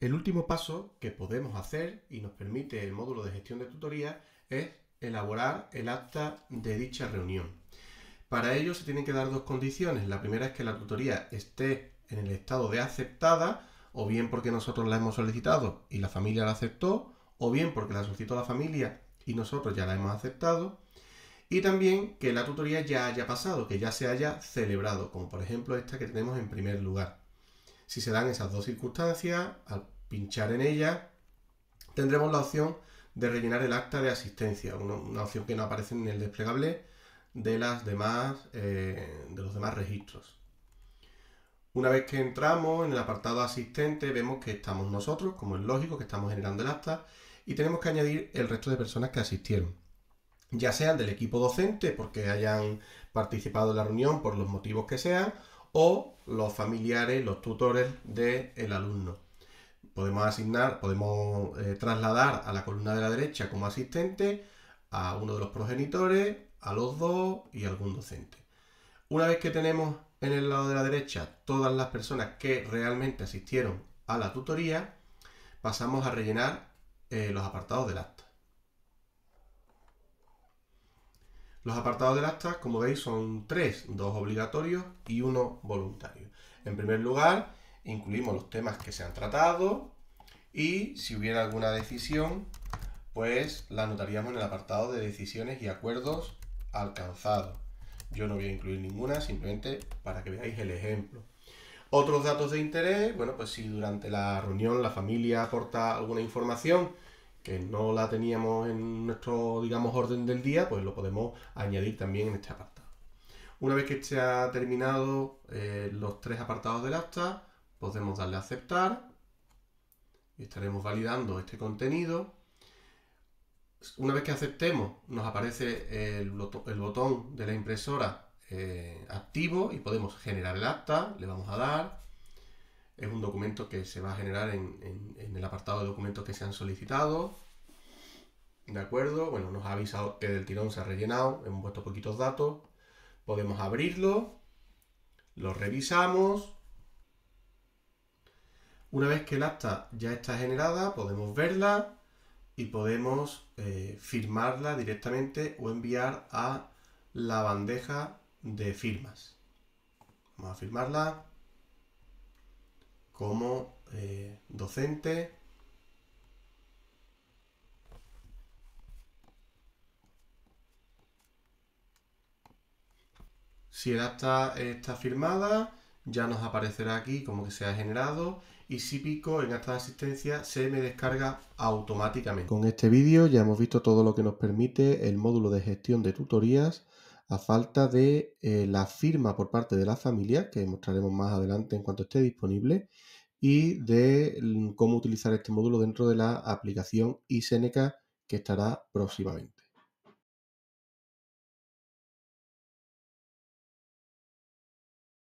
El último paso que podemos hacer y nos permite el módulo de gestión de tutoría es elaborar el acta de dicha reunión. Para ello se tienen que dar dos condiciones. La primera es que la tutoría esté en el estado de aceptada, o bien porque nosotros la hemos solicitado y la familia la aceptó, o bien porque la solicitó la familia y nosotros ya la hemos aceptado. Y también que la tutoría ya haya pasado, que ya se haya celebrado, como por ejemplo esta que tenemos en primer lugar. Si se dan esas dos circunstancias, al pinchar en ellas, tendremos la opción de rellenar el acta de asistencia, una, opción que no aparece en el desplegable de, las eh, de los demás registros. Una vez que entramos en el apartado asistente, vemos que estamos nosotros, como es lógico, que estamos generando el acta y tenemos que añadir el resto de personas que asistieron, ya sean del equipo docente porque hayan participado en la reunión por los motivos que sean o los familiares, los tutores del alumno. Podemos asignar, podemos eh, trasladar a la columna de la derecha como asistente a uno de los progenitores, a los dos y algún docente. Una vez que tenemos en el lado de la derecha todas las personas que realmente asistieron a la tutoría, pasamos a rellenar eh, los apartados del acta. Los apartados del acta, como veis, son tres, dos obligatorios y uno voluntario. En primer lugar, incluimos los temas que se han tratado y si hubiera alguna decisión, pues la anotaríamos en el apartado de decisiones y acuerdos alcanzados. Yo no voy a incluir ninguna, simplemente para que veáis el ejemplo. Otros datos de interés, bueno, pues si durante la reunión la familia aporta alguna información que no la teníamos en nuestro, digamos, orden del día, pues lo podemos añadir también en este apartado. Una vez que se han terminado eh, los tres apartados del acta, podemos darle a aceptar y estaremos validando este contenido. Una vez que aceptemos, nos aparece el, botón de la impresora eh, activo y podemos generar el acta, le vamos a dar, es un documento que se va a generar en, el apartado de documentos que se han solicitado. ¿De acuerdo? Bueno, nos ha avisado que del tirón se ha rellenado, hemos puesto poquitos datos. Podemos abrirlo, lo revisamos. Una vez que el acta ya está generada, podemos verla y podemos eh, firmarla directamente o enviar a la bandeja de firmas. Vamos a firmarla como eh, docente. Si el acta está firmada, ya nos aparecerá aquí como que se ha generado y si pico en acta de asistencia se me descarga automáticamente. Con este vídeo ya hemos visto todo lo que nos permite el módulo de gestión de tutorías a falta de eh, la firma por parte de la familia, que mostraremos más adelante en cuanto esté disponible, y de mm, cómo utilizar este módulo dentro de la aplicación iSeneca que estará próximamente.